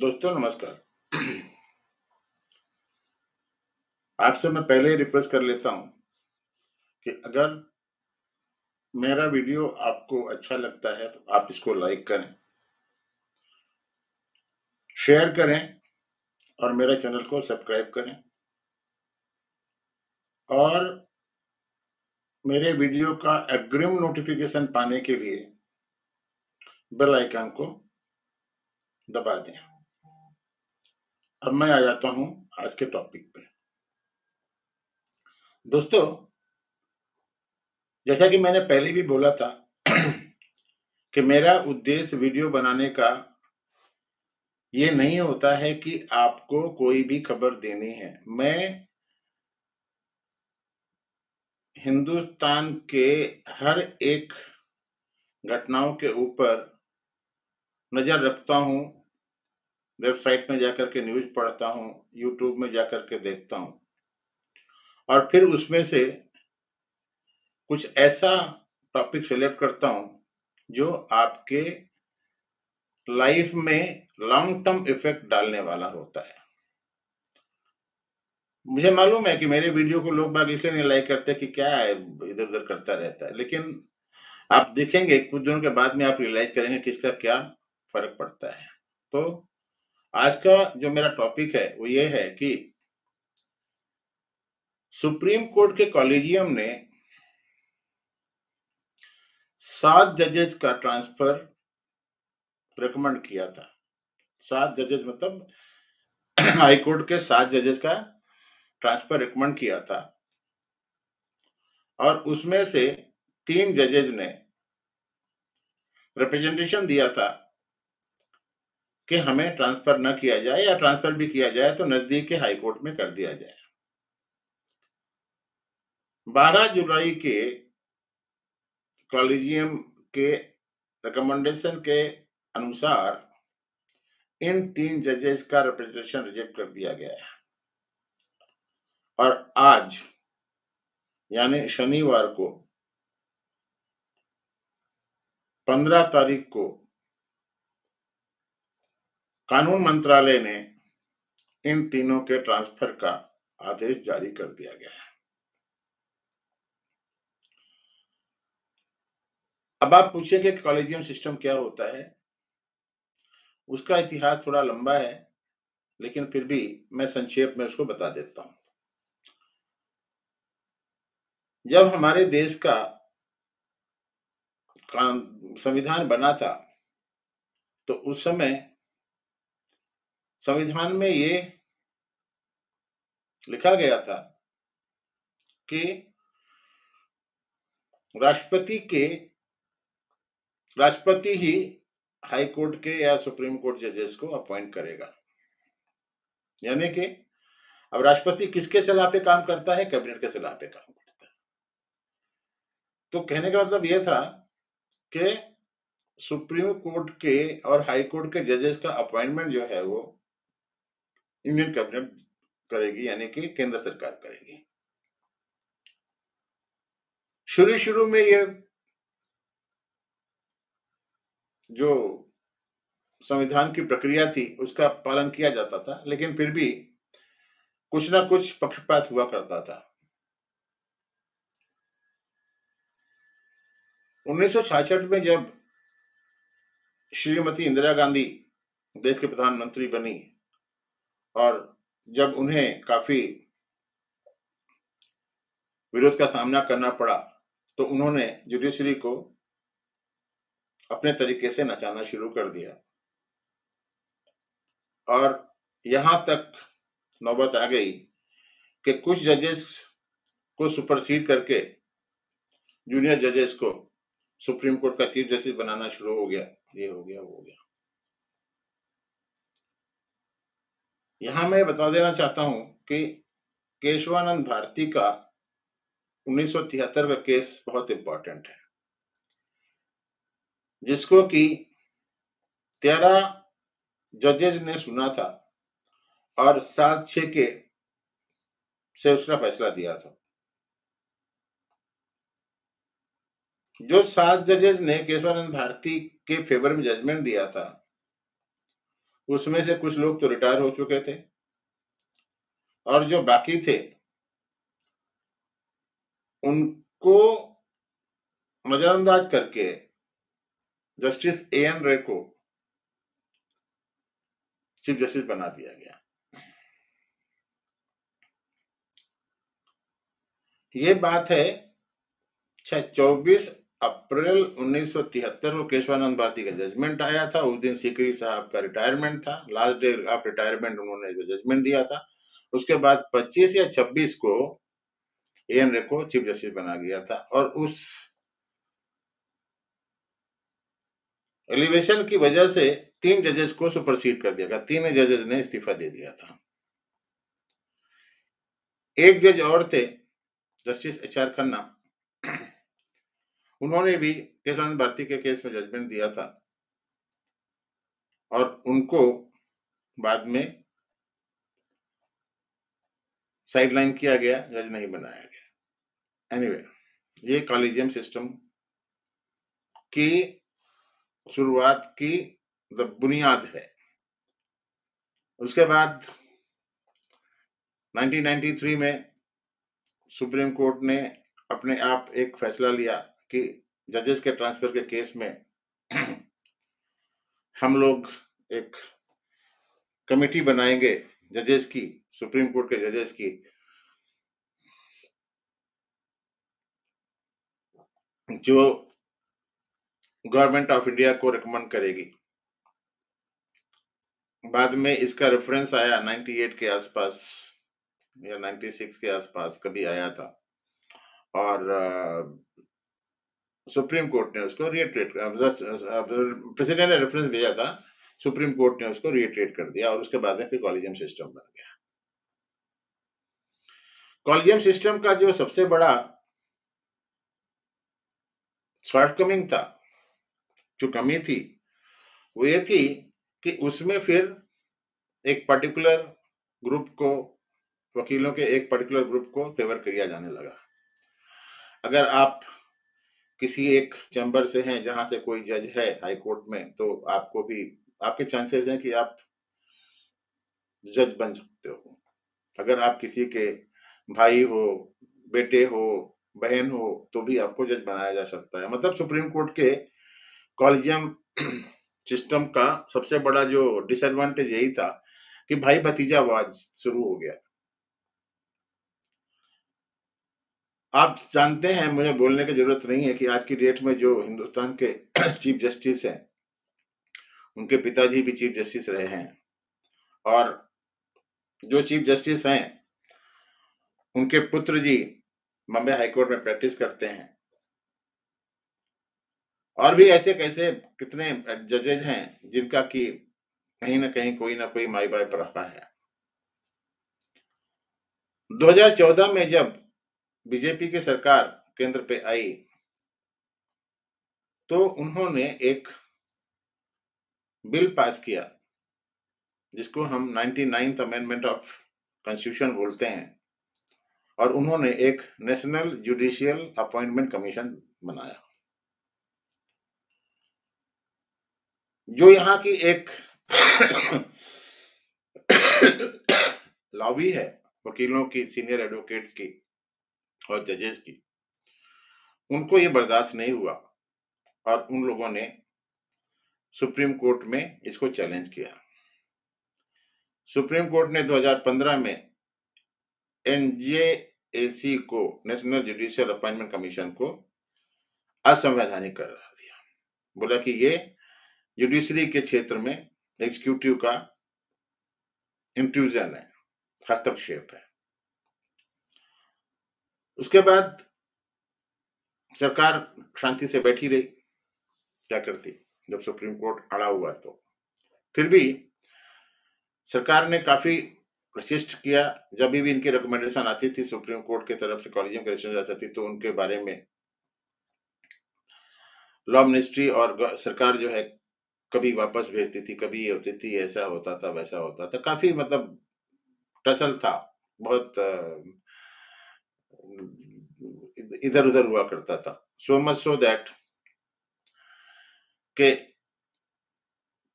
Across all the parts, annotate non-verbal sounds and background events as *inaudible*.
दोस्तों नमस्कार आपसे मैं पहले ही रिक्वेस्ट कर लेता हूं कि अगर मेरा वीडियो आपको अच्छा लगता है तो आप इसको लाइक करें शेयर करें और मेरे चैनल को सब्सक्राइब करें और मेरे वीडियो का अग्रिम नोटिफिकेशन पाने के लिए बेल आइकन को दबा दें अब मैं आ जाता हूं आज के टॉपिक पे दोस्तों जैसा कि मैंने पहले भी बोला था *clears throat* कि मेरा उद्देश्य वीडियो बनाने का ये नहीं होता है कि आपको कोई भी खबर देनी है मैं हिंदुस्तान के हर एक घटनाओं के ऊपर नजर रखता हूं वेबसाइट में जाकर के न्यूज पढ़ता हूँ यूट्यूब में जाकर के देखता हूँ और फिर उसमें से कुछ ऐसा टॉपिक सेलेक्ट करता हूँ जो आपके लाइफ में लॉन्ग टर्म इफेक्ट डालने वाला होता है मुझे मालूम है कि मेरे वीडियो को लोग बाग इसलिए नहीं लाइक करते कि क्या है इधर उधर करता रहता है लेकिन आप देखेंगे कुछ दिनों के बाद में आप रियलाइज करेंगे कि इसका क्या फर्क पड़ता है तो आज का जो मेरा टॉपिक है वो ये है कि सुप्रीम कोर्ट के कॉलेजियम ने सात जजेस का ट्रांसफर रिकमेंड किया था सात जजेस मतलब हाई *clears throat* कोर्ट के सात जजेस का ट्रांसफर रिकमेंड किया था और उसमें से तीन जजेज ने रिप्रेजेंटेशन दिया था कि हमें ट्रांसफर न किया जाए या ट्रांसफर भी किया जाए तो नजदीक के हाई कोर्ट में कर दिया जाए 12 जुलाई के कॉलेजियम के रिकमेंडेशन के अनुसार इन तीन जजेस का रिप्रेजेंटेशन रिजेक्ट कर दिया गया है और आज यानी शनिवार को 15 तारीख को कानून मंत्रालय ने इन तीनों के ट्रांसफर का आदेश जारी कर दिया गया है अब आप पूछिए कि कॉलेजियम सिस्टम क्या होता है उसका इतिहास थोड़ा लंबा है लेकिन फिर भी मैं संक्षेप में उसको बता देता हूं जब हमारे देश का संविधान बना था तो उस समय संविधान में ये लिखा गया था कि राष्ट्रपति के राष्ट्रपति ही हाई कोर्ट के या सुप्रीम कोर्ट जजेस को अपॉइंट करेगा यानी कि अब राष्ट्रपति किसके सलाह पे काम करता है कैबिनेट के सलाह पे काम करता है तो कहने का मतलब यह था कि सुप्रीम कोर्ट के और हाई कोर्ट के जजेस का अपॉइंटमेंट जो है वो इंडियन कैबिनेट करेगी यानी कि केंद्र सरकार करेगी शुरू शुरू में ये जो संविधान की प्रक्रिया थी उसका पालन किया जाता था लेकिन फिर भी कुछ ना कुछ पक्षपात हुआ करता था 1966 में जब श्रीमती इंदिरा गांधी देश की प्रधानमंत्री बनी और जब उन्हें काफी विरोध का सामना करना पड़ा तो उन्होंने जुडिशरी को अपने तरीके से नचाना शुरू कर दिया और यहां तक नौबत आ गई कि कुछ जजेस को सुपरसीड करके जूनियर जजेस को सुप्रीम कोर्ट का चीफ जस्टिस बनाना शुरू हो गया ये हो गया वो हो गया यहाँ मैं बता देना चाहता हूं कि केशवानंद भारती का 1973 का केस बहुत इंपॉर्टेंट है जिसको कि तेरह जजेज ने सुना था और सात छ के से उसने फैसला दिया था जो सात जजेज ने केशवानंद भारती के फेवर में जजमेंट दिया था उसमें से कुछ लोग तो रिटायर हो चुके थे और जो बाकी थे उनको नजरअंदाज करके जस्टिस ए एन रे को चीफ जस्टिस बना दिया गया ये बात है चौबीस अप्रैल 1973 को केशवानंद भारती का जजमेंट आया था उस दिन सिकरी साहब का रिटायरमेंट था लास्ट डे ऑफ रिटायरमेंट उन्होंने जजमेंट दिया था उसके बाद 25 या 26 को ए एन को चीफ जस्टिस बना गया था और उस एलिवेशन की वजह से तीन जजेस को सुपरसीड कर दिया गया तीन जजेस ने इस्तीफा दे दिया था एक जज और थे जस्टिस एच आर खन्ना उन्होंने भी केशवानंद भारती के केस में जजमेंट दिया था और उनको बाद में साइडलाइन किया गया जज नहीं बनाया गया एनीवे anyway, ये कॉलेजियम सिस्टम की शुरुआत की बुनियाद है उसके बाद 1993 में सुप्रीम कोर्ट ने अपने आप एक फैसला लिया कि जजेस के ट्रांसफर के केस में हम लोग एक कमेटी बनाएंगे जजेस की सुप्रीम कोर्ट के जजेस की जो गवर्नमेंट ऑफ इंडिया को रिकमेंड करेगी बाद में इसका रेफरेंस आया 98 के आसपास या 96 के आसपास कभी आया था और सुप्रीम कोर्ट ने उसको रिएट्रेट प्रेसिडेंट ने रेफरेंस भेजा था सुप्रीम कोर्ट ने उसको रिएट्रेट कर दिया और उसके बाद में फिर कॉलेजियम सिस्टम बन गया कॉलेजियम सिस्टम का जो सबसे बड़ा शॉर्टकमिंग था जो कमी थी वो ये थी कि उसमें फिर एक पर्टिकुलर ग्रुप को वकीलों के एक पर्टिकुलर ग्रुप को फेवर किया जाने लगा अगर आप किसी एक चैम्बर से हैं जहां से कोई जज है हाई कोर्ट में तो आपको भी आपके चांसेस हैं कि आप जज बन सकते हो अगर आप किसी के भाई हो बेटे हो बहन हो तो भी आपको जज बनाया जा सकता है मतलब सुप्रीम कोर्ट के कॉलेजियम *clears throat* सिस्टम का सबसे बड़ा जो डिसएडवांटेज यही था कि भाई भतीजावाद शुरू हो गया आप जानते हैं मुझे बोलने की जरूरत नहीं है कि आज की डेट में जो हिंदुस्तान के *clears throat* चीफ जस्टिस हैं उनके पिताजी भी चीफ जस्टिस रहे हैं और जो चीफ जस्टिस हैं उनके पुत्र जी बम्बे हाईकोर्ट में प्रैक्टिस करते हैं और भी ऐसे कैसे कितने जजेज हैं जिनका कि कहीं ना कहीं कोई ना कोई माई बाई पर रखा है 2014 में जब बीजेपी की सरकार केंद्र पे आई तो उन्होंने एक बिल पास किया जिसको हम ninety ninth amendment of constitution बोलते हैं और उन्होंने एक नेशनल जुडिशियल अपॉइंटमेंट कमीशन बनाया जो यहाँ की एक *coughs* लॉबी है वकीलों की सीनियर एडवोकेट्स की और जजेस की उनको ये बर्दाश्त नहीं हुआ और उन लोगों ने सुप्रीम कोर्ट में इसको चैलेंज किया सुप्रीम कोर्ट ने 2015 में एन को नेशनल जुडिशियल अपॉइंटमेंट कमीशन को असंवैधानिक कर दिया बोला कि ये जुडिशरी के क्षेत्र में एग्जीक्यूटिव का इंट्यूजन है हस्तक्षेप है उसके बाद सरकार शांति से बैठी रही क्या करती जब सुप्रीम कोर्ट अड़ा हुआ तो फिर भी सरकार ने काफी प्रशिष्ट किया जब भी इनकी रिकमेंडेशन आती थी सुप्रीम कोर्ट के तरफ से कॉलेजियम की आ जाती तो उनके बारे में लॉ मिनिस्ट्री और सरकार जो है कभी वापस भेजती थी कभी ये होती थी ऐसा होता था वैसा होता था काफी मतलब टसल था बहुत इधर उधर हुआ करता था सो मच सो दैट के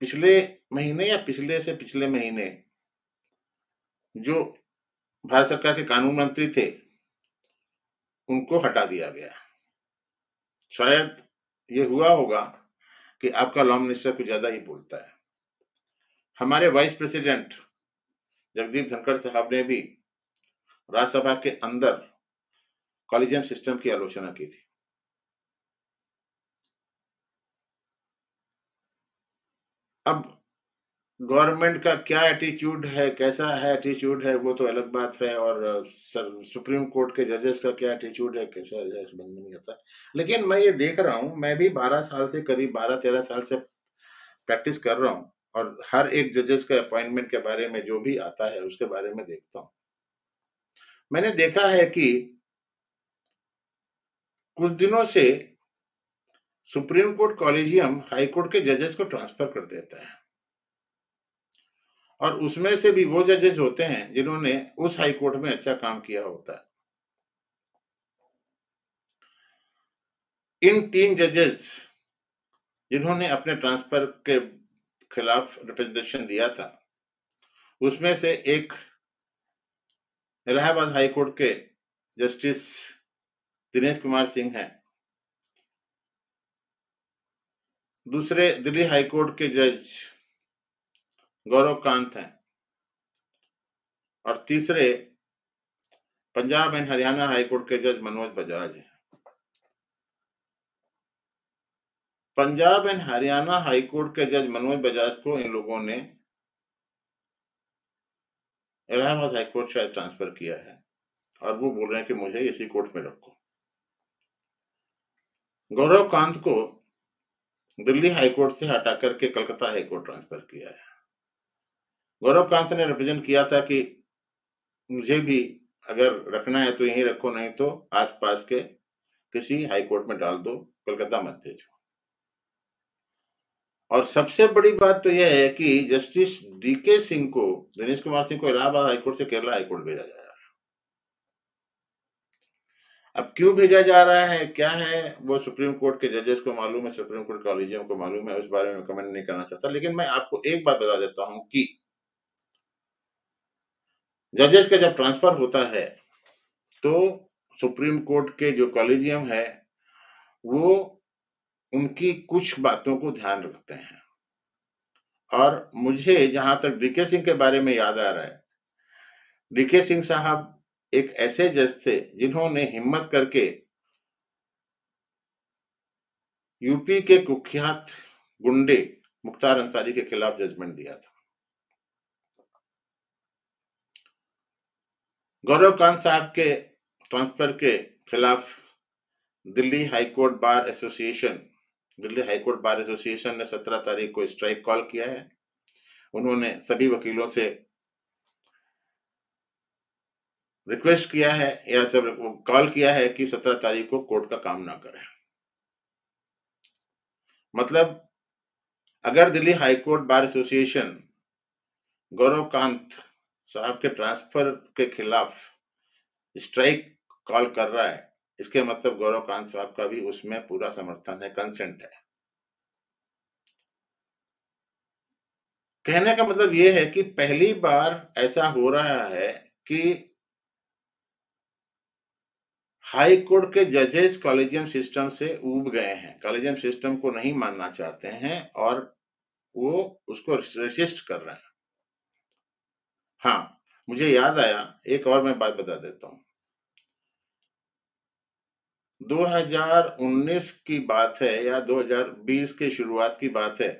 पिछले महीने या पिछले से पिछले महीने जो भारत सरकार के कानून मंत्री थे उनको हटा दिया गया शायद ये हुआ होगा कि आपका लॉ मिनिस्टर कुछ ज्यादा ही बोलता है हमारे वाइस प्रेसिडेंट जगदीप धनखड़ साहब ने भी राज्यसभा के अंदर कॉलेजियम सिस्टम की आलोचना की थी अब गवर्नमेंट का क्या एटीट्यूड है कैसा है एटीट्यूड है वो तो अलग बात है और सर सुप्रीम कोर्ट के जजेस का क्या एटीट्यूड है कैसा है समझ में नहीं आता लेकिन मैं ये देख रहा हूँ मैं भी 12 साल से करीब 12-13 साल से प्रैक्टिस कर रहा हूँ और हर एक जजेस का अपॉइंटमेंट के बारे में जो भी आता है उसके बारे में देखता हूँ मैंने देखा है कि कुछ दिनों से supreme court collegium high court के जजेस को ट्रांसफर कर देता है और उसमें से भी वो जजेस होते हैं जिन्होंने उस हाई कोर्ट में अच्छा काम किया होता है इन तीन जजेस जिन्होंने अपने ट्रांसफर के खिलाफ रिप्रेजेंटेशन दिया था उसमें से एक इलाहाबाद हाई कोर्ट के जस्टिस दिनेश कुमार सिंह हैं दूसरे दिल्ली हाईकोर्ट के जज गौरव कांत हैं और तीसरे पंजाब एंड हरियाणा हाईकोर्ट के जज मनोज बजाज हैं पंजाब एंड हरियाणा हाईकोर्ट के जज मनोज बजाज को इन लोगों ने इलाहाबाद हाईकोर्ट शायद ट्रांसफर किया है और वो बोल रहे हैं कि मुझे इसी कोर्ट में रखो गौरव कांत को दिल्ली हाईकोर्ट से हटा करके कलकत्ता हाईकोर्ट ट्रांसफर किया है गौरव कांत ने रिप्रेजेंट किया था कि मुझे भी अगर रखना है तो यहीं रखो नहीं तो आसपास के किसी हाईकोर्ट में डाल दो कलकत्ता मत भेजो और सबसे बड़ी बात तो यह है कि जस्टिस डीके सिंह को दिनेश कुमार सिंह को इलाहाबाद हाईकोर्ट से केरला हाईकोर्ट भेजा जाएगा अब क्यों भेजा जा रहा है क्या है वो सुप्रीम कोर्ट के जजेस को मालूम है सुप्रीम कोर्ट कॉलेजियम को मालूम है उस बारे में कमेंट नहीं करना चाहता लेकिन मैं आपको एक बात बता देता हूं कि जजेस का जब ट्रांसफर होता है तो सुप्रीम कोर्ट के जो कॉलेजियम है वो उनकी कुछ बातों को ध्यान रखते हैं और मुझे जहां तक डीके सिंह के बारे में याद आ रहा है डीके सिंह साहब एक ऐसे जज थे जिन्होंने हिम्मत करके यूपी के कुख्यात गुंडे मुख्तार अंसारी के खिलाफ जजमेंट दिया था गौरव कांत साहब के ट्रांसफर के खिलाफ Delhi high court bar association Delhi high court bar association ने 17 तारीख को स्ट्राइक कॉल किया है उन्होंने सभी वकीलों से रिक्वेस्ट किया है या सब कॉल किया है कि सत्रह तारीख को कोर्ट का काम ना करें मतलब अगर Delhi high court bar association Gaurav Kant साहब के ट्रांसफर के खिलाफ स्ट्राइक कॉल कर रहा है इसके मतलब गौरव कांत साहब का भी उसमें पूरा समर्थन है कंसेंट है कहने का मतलब यह है कि पहली बार ऐसा हो रहा है कि हाई कोर्ट के जजेस कॉलेजियम सिस्टम से उब गए हैं कॉलेजियम सिस्टम को नहीं मानना चाहते हैं और वो उसको रेसिस्ट कर रहे हैं हाँ मुझे याद आया एक और मैं बात बता देता हूं 2019 की बात है या 2020 के शुरुआत की बात है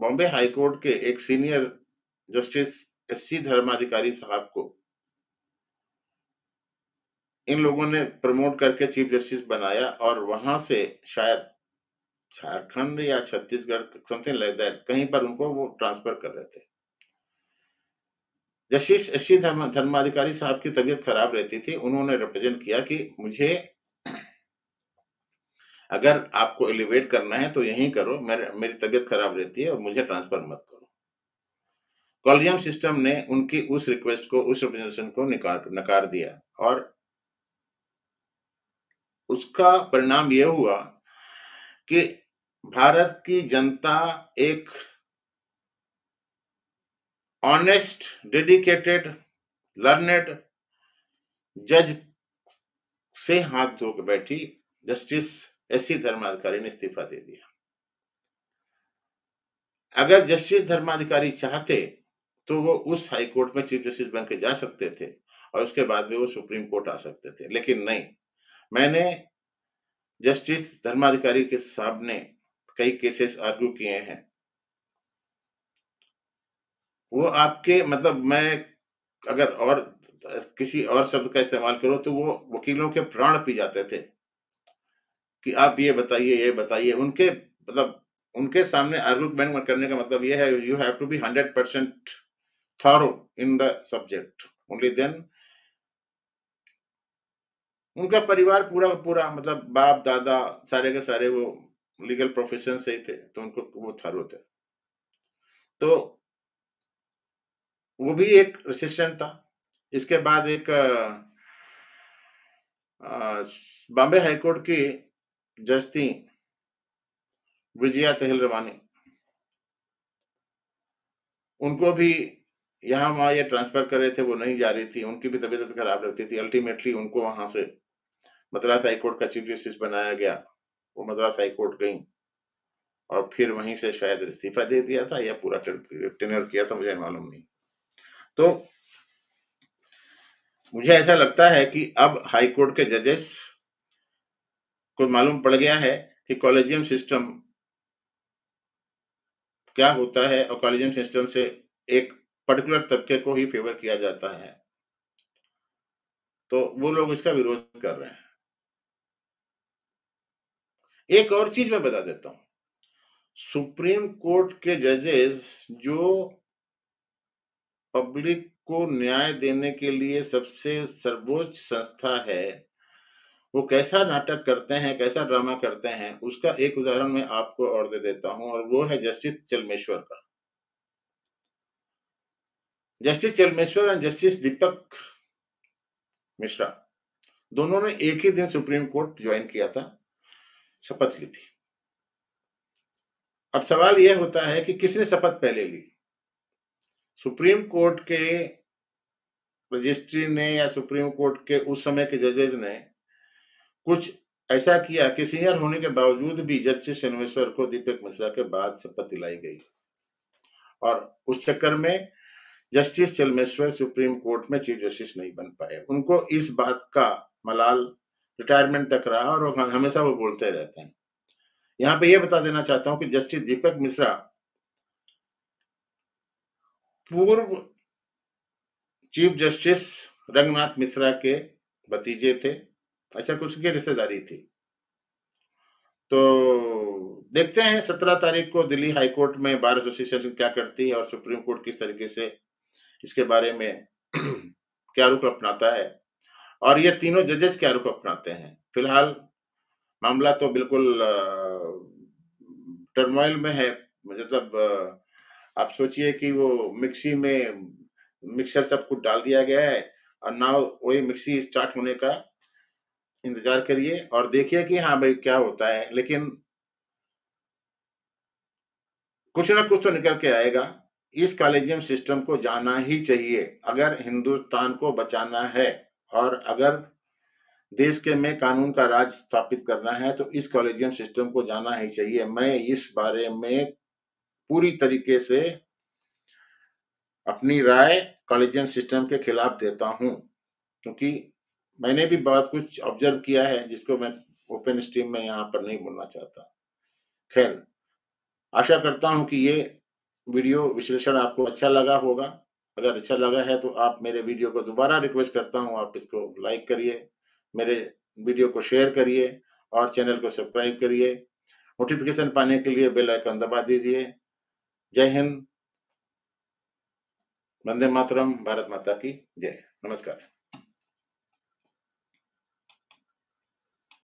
बॉम्बे हाई कोर्ट के एक senior justice S C Dharmadhikari साहब को इन लोगों ने प्रमोट करके चीफ जस्टिस बनाया और वहां से शायद झारखंड या छत्तीसगढ़ समथिंग लाइक दैट कहीं पर उनको वो ट्रांसफर कर रहे थे जस्टिस एस धर्म धर्माधिकारी साहब की तबीयत खराब रहती थी उन्होंने रिप्रेजेंट किया कि मुझे अगर आपको एलिवेट करना है तो यही करो मेरे मेरी तबीयत खराब रहती है और मुझे ट्रांसफर मत करो कॉलियम सिस्टम ने उनकी उस रिक्वेस्ट को उस रिप्रेजेंटेशन को नकार नकार दिया और उसका परिणाम यह हुआ कि भारत की जनता एक ऑनेस्ट डेडिकेटेड लर्नेड जज से हाथ धोकर बैठी जस्टिस एस सी धर्माधिकारी ने इस्तीफा दे दिया अगर जस्टिस धर्माधिकारी चाहते तो वो उस हाई कोर्ट में चीफ जस्टिस बन के जा सकते थे और उसके बाद में वो सुप्रीम कोर्ट आ सकते थे लेकिन नहीं मैंने जस्टिस धर्माधिकारी के साहब ने कई केसेस आर्ग्यू किए हैं वो आपके मतलब मैं अगर और किसी और शब्द का इस्तेमाल करो तो वो वकीलों के प्राण पी जाते थे कि आप ये बताइए ये बताइए उनके मतलब उनके सामने आर्गूमेंट करने का मतलब ये है you have to be hundred percent thorough in the subject only then उनका परिवार पूरा पूरा मतलब बाप दादा सारे के सारे वो लीगल प्रोफेशन से ही थे तो उनको वो थारो थे तो वो भी एक रेसिस्टेंट था इसके बाद एक बॉम्बे हाईकोर्ट की जज थी विजया तहल रवानी उनको भी यहाँ वहाँ ये ट्रांसफर कर रहे थे वो नहीं जा रही थी उनकी भी तबीयत खराब रहती थी अल्टीमेटली उनको वहां से मद्रास हाईकोर्ट का चीफ जस्टिस बनाया गया वो मद्रास हाईकोर्ट गई और फिर वहीं से शायद इस्तीफा दे दिया था या पूरा टेनर किया था मुझे मालूम नहीं तो मुझे ऐसा लगता है कि अब हाईकोर्ट के जजेस को मालूम पड़ गया है कि कॉलेजियम सिस्टम क्या होता है और कॉलेजियम सिस्टम से एक पर्टिकुलर तबके को ही फेवर किया जाता है तो वो लोग इसका विरोध कर रहे हैं एक और चीज मैं बता देता हूं सुप्रीम कोर्ट के जजेस जो पब्लिक को न्याय देने के लिए सबसे सर्वोच्च संस्था है वो कैसा नाटक करते हैं कैसा ड्रामा करते हैं उसका एक उदाहरण मैं आपको और दे देता हूं और वो है जस्टिस चलमेश्वर का justice Chelameswar and justice Deepak Mishra दोनों ने एक ही दिन सुप्रीम कोर्ट ज्वाइन किया था शपथ ली थी अब सवाल यह होता है कि किसने शपथ पहले ली सुप्रीम कोर्ट के रजिस्ट्री ने या सुप्रीम कोर्ट के उस समय के जजेज ने कुछ ऐसा किया कि सीनियर होने के बावजूद भी जस्टिस से शनिवेश्वर को दीपक मिश्रा के बाद शपथ दिलाई गई और उस चक्कर में जस्टिस चलमेश्वर सुप्रीम कोर्ट में चीफ जस्टिस नहीं बन पाए उनको इस बात का मलाल रिटायरमेंट तक रहा और हमेशा वो बोलते रहते हैं यहाँ पे ये बता देना चाहता हूं कि जस्टिस दीपक मिश्रा पूर्व चीफ जस्टिस रंगनाथ मिश्रा के भतीजे थे ऐसा अच्छा कुछ की रिश्तेदारी थी तो देखते हैं सत्रह तारीख को दिल्ली हाई कोर्ट में बार एसोसिएशन क्या करती है और सुप्रीम कोर्ट किस तरीके से इसके बारे में *clears throat* क्या रुख अपनाता है और ये तीनों जजेस क्या रुख अपनाते हैं फिलहाल मामला तो बिल्कुल टर्मोइल में है मतलब आप सोचिए कि वो मिक्सी में मिक्सर सब कुछ डाल दिया गया है और ना वही मिक्सी स्टार्ट होने का इंतजार करिए और देखिए कि हाँ भाई क्या होता है लेकिन कुछ ना कुछ तो निकल के आएगा इस कॉलेजियम सिस्टम को जाना ही चाहिए अगर हिंदुस्तान को बचाना है और अगर देश के में कानून का राज स्थापित करना है तो इस कॉलेजियम सिस्टम को जाना ही चाहिए मैं इस बारे में पूरी तरीके से अपनी राय कॉलेजियम सिस्टम के खिलाफ देता हूं क्योंकि मैंने भी बहुत कुछ ऑब्जर्व किया है जिसको मैं ओपन स्ट्रीम में यहाँ पर नहीं बोलना चाहता खैर आशा करता हूं कि ये वीडियो विश्लेषण आपको अच्छा लगा होगा अगर अच्छा लगा है तो आप मेरे वीडियो को दोबारा रिक्वेस्ट करता हूँ आप इसको लाइक करिए मेरे वीडियो को शेयर करिए और चैनल को सब्सक्राइब करिए नोटिफिकेशन पाने के लिए बेल आइकन दबा दीजिए जय हिंद वंदे मातरम भारत माता की जय नमस्कार